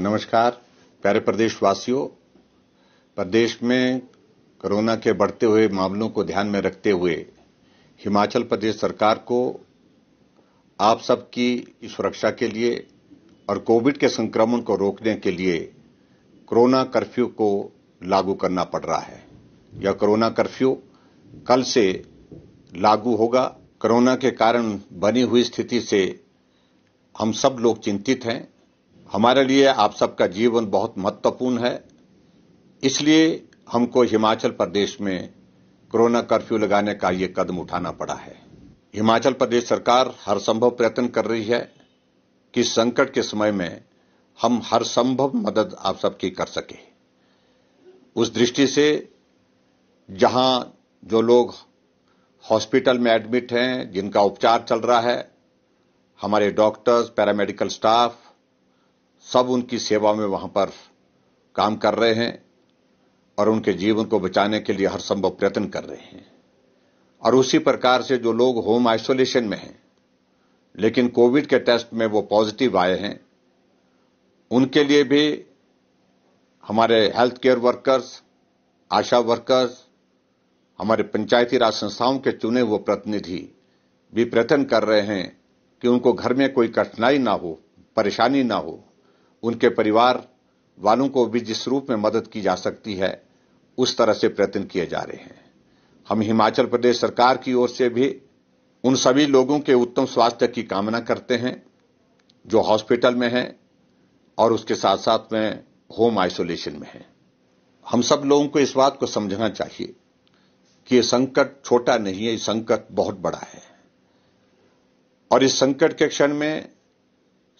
नमस्कार प्यारे प्रदेशवासियों प्रदेश में कोरोना के बढ़ते हुए मामलों को ध्यान में रखते हुए हिमाचल प्रदेश सरकार को आप सबकी सुरक्षा के लिए और कोविड के संक्रमण को रोकने के लिए कोरोना कर्फ्यू को लागू करना पड़ रहा है यह कोरोना कर्फ्यू कल से लागू होगा कोरोना के कारण बनी हुई स्थिति से हम सब लोग चिंतित हैं हमारे लिए आप सबका जीवन बहुत महत्वपूर्ण है इसलिए हमको हिमाचल प्रदेश में कोरोना कर्फ्यू लगाने का ये कदम उठाना पड़ा है हिमाचल प्रदेश सरकार हर संभव प्रयत्न कर रही है कि संकट के समय में हम हर संभव मदद आप सबकी कर सके उस दृष्टि से जहां जो लोग हॉस्पिटल में एडमिट हैं जिनका उपचार चल रहा है हमारे डॉक्टर्स पैरामेडिकल स्टाफ सब उनकी सेवा में वहां पर काम कर रहे हैं और उनके जीवन को बचाने के लिए हर संभव प्रयत्न कर रहे हैं और उसी प्रकार से जो लोग होम आइसोलेशन में हैं लेकिन कोविड के टेस्ट में वो पॉजिटिव आए हैं उनके लिए भी हमारे health care workers ASHA workers हमारे पंचायती राज संस्थाओं के चुने हुए प्रतिनिधि भी प्रयत्न कर रहे हैं कि उनको घर में कोई कठिनाई ना हो परेशानी ना हो उनके परिवार वालों को भी जिस रूप में मदद की जा सकती है उस तरह से प्रयत्न किए जा रहे हैं हम हिमाचल प्रदेश सरकार की ओर से भी उन सभी लोगों के उत्तम स्वास्थ्य की कामना करते हैं जो हॉस्पिटल में हैं और उसके साथ साथ में होम आइसोलेशन में हैं हम सब लोगों को इस बात को समझना चाहिए कि ये संकट छोटा नहीं है ये संकट बहुत बड़ा है और इस संकट के क्षण में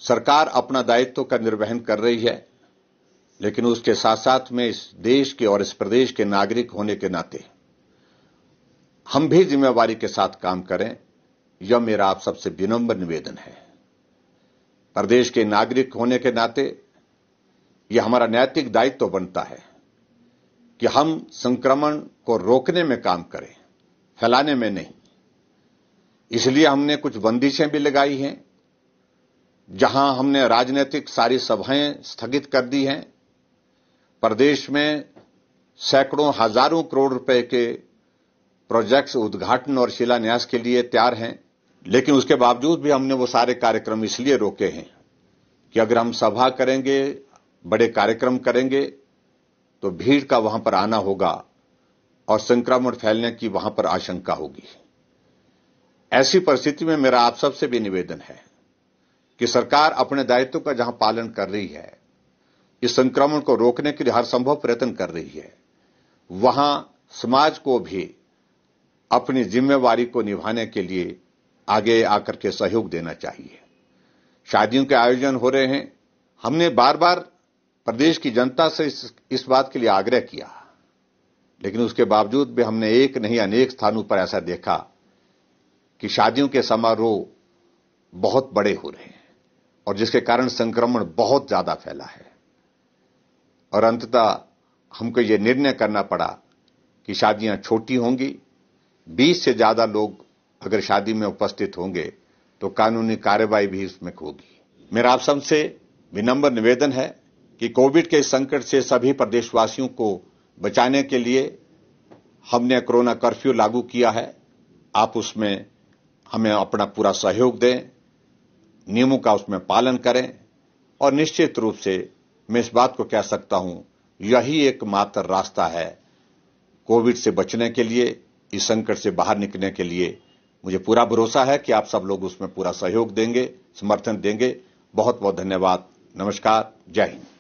सरकार अपना दायित्व का निर्वहन कर रही है लेकिन उसके साथ साथ में इस देश के और इस प्रदेश के नागरिक होने के नाते हम भी जिम्मेवारी के साथ काम करें यह मेरा आप सबसे विनम्र निवेदन है प्रदेश के नागरिक होने के नाते यह हमारा नैतिक दायित्व तो बनता है कि हम संक्रमण को रोकने में काम करें फैलाने में नहीं इसलिए हमने कुछ बंदिशें भी लगाई हैं जहां हमने राजनीतिक सारी सभाएं स्थगित कर दी हैं प्रदेश में सैकड़ों हजारों करोड़ रुपए के प्रोजेक्ट्स उद्घाटन और शिलान्यास के लिए तैयार हैं लेकिन उसके बावजूद भी हमने वो सारे कार्यक्रम इसलिए रोके हैं कि अगर हम सभा करेंगे बड़े कार्यक्रम करेंगे तो भीड़ का वहां पर आना होगा और संक्रमण फैलने की वहां पर आशंका होगी ऐसी परिस्थिति में मेरा आप सबसे भी निवेदन है कि सरकार अपने दायित्व का जहां पालन कर रही है इस संक्रमण को रोकने के लिए हर संभव प्रयत्न कर रही है वहां समाज को भी अपनी जिम्मेवारी को निभाने के लिए आगे आकर के सहयोग देना चाहिए शादियों के आयोजन हो रहे हैं हमने बार बार प्रदेश की जनता से इस, इस बात के लिए आग्रह किया लेकिन उसके बावजूद भी हमने एक नहीं अनेक स्थानों पर ऐसा देखा कि शादियों के समारोह बहुत बड़े हो रहे हैं और जिसके कारण संक्रमण बहुत ज्यादा फैला है और अंततः हमको यह निर्णय करना पड़ा कि शादियां छोटी होंगी 20 से ज्यादा लोग अगर शादी में उपस्थित होंगे तो कानूनी कार्रवाई भी इसमें होगी मेरा आप सबसे विनम्र निवेदन है कि कोविड के संकट से सभी प्रदेशवासियों को बचाने के लिए हमने कोरोना कर्फ्यू लागू किया है आप उसमें हमें अपना पूरा सहयोग दें नियमों का उसमें पालन करें और निश्चित रूप से मैं इस बात को कह सकता हूं यही एकमात्र रास्ता है कोविड से बचने के लिए इस संकट से बाहर निकलने के लिए मुझे पूरा भरोसा है कि आप सब लोग उसमें पूरा सहयोग देंगे समर्थन देंगे बहुत बहुत धन्यवाद नमस्कार जय हिंद